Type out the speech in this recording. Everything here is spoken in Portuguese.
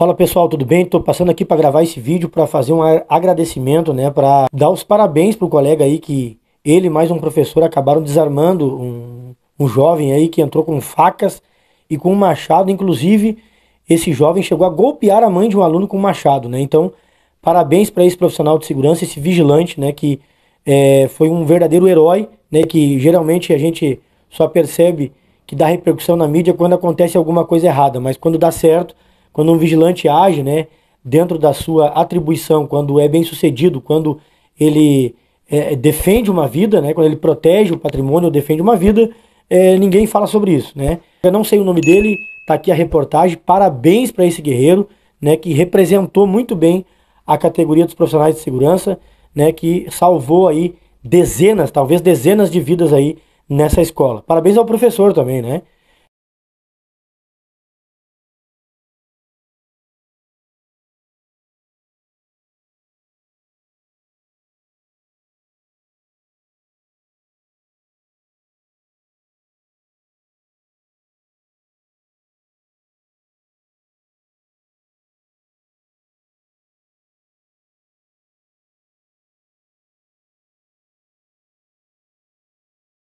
Fala pessoal, tudo bem? Estou passando aqui para gravar esse vídeo para fazer um agradecimento, né, para dar os parabéns pro colega aí que ele mais um professor acabaram desarmando um, um jovem aí que entrou com facas e com um machado, inclusive esse jovem chegou a golpear a mãe de um aluno com um machado, né? Então, parabéns para esse profissional de segurança, esse vigilante, né, que é, foi um verdadeiro herói, né, que geralmente a gente só percebe que dá repercussão na mídia quando acontece alguma coisa errada, mas quando dá certo, quando um vigilante age, né, dentro da sua atribuição, quando é bem sucedido, quando ele é, defende uma vida, né, quando ele protege o patrimônio ou defende uma vida, é, ninguém fala sobre isso, né? Eu não sei o nome dele, tá aqui a reportagem. Parabéns para esse guerreiro, né, que representou muito bem a categoria dos profissionais de segurança, né, que salvou aí dezenas, talvez dezenas de vidas aí nessa escola. Parabéns ao professor também, né?